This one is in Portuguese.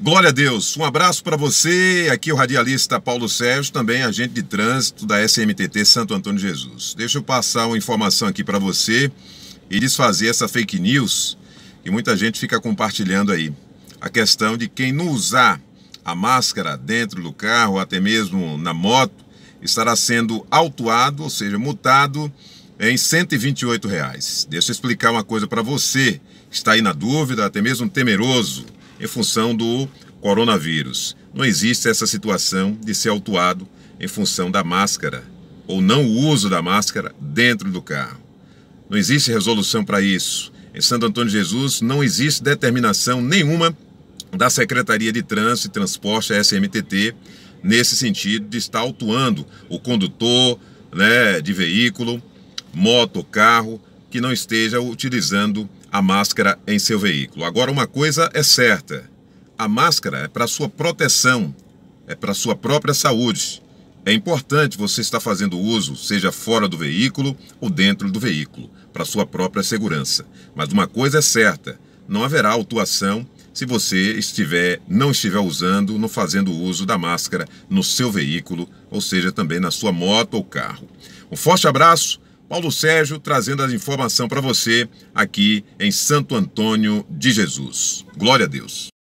Glória a Deus. Um abraço para você. Aqui o radialista Paulo Sérgio, também agente de trânsito da SMTT Santo Antônio Jesus. Deixa eu passar uma informação aqui para você e desfazer essa fake news que muita gente fica compartilhando aí. A questão de quem não usar a máscara dentro do carro, até mesmo na moto, estará sendo autuado, ou seja, multado em R$ 128. Reais. Deixa eu explicar uma coisa para você que está aí na dúvida, até mesmo temeroso em função do coronavírus. Não existe essa situação de ser autuado em função da máscara ou não o uso da máscara dentro do carro. Não existe resolução para isso. Em Santo Antônio de Jesus não existe determinação nenhuma da Secretaria de Trânsito e Transporte, a SMTT, nesse sentido de estar autuando o condutor né, de veículo, moto, carro, que não esteja utilizando a máscara em seu veículo. Agora, uma coisa é certa: a máscara é para sua proteção, é para sua própria saúde. É importante você estar fazendo uso, seja fora do veículo ou dentro do veículo, para sua própria segurança. Mas uma coisa é certa: não haverá autuação se você estiver não estiver usando, não fazendo uso da máscara no seu veículo, ou seja, também na sua moto ou carro. Um forte abraço. Paulo Sérgio trazendo as informação para você aqui em Santo Antônio de Jesus. Glória a Deus.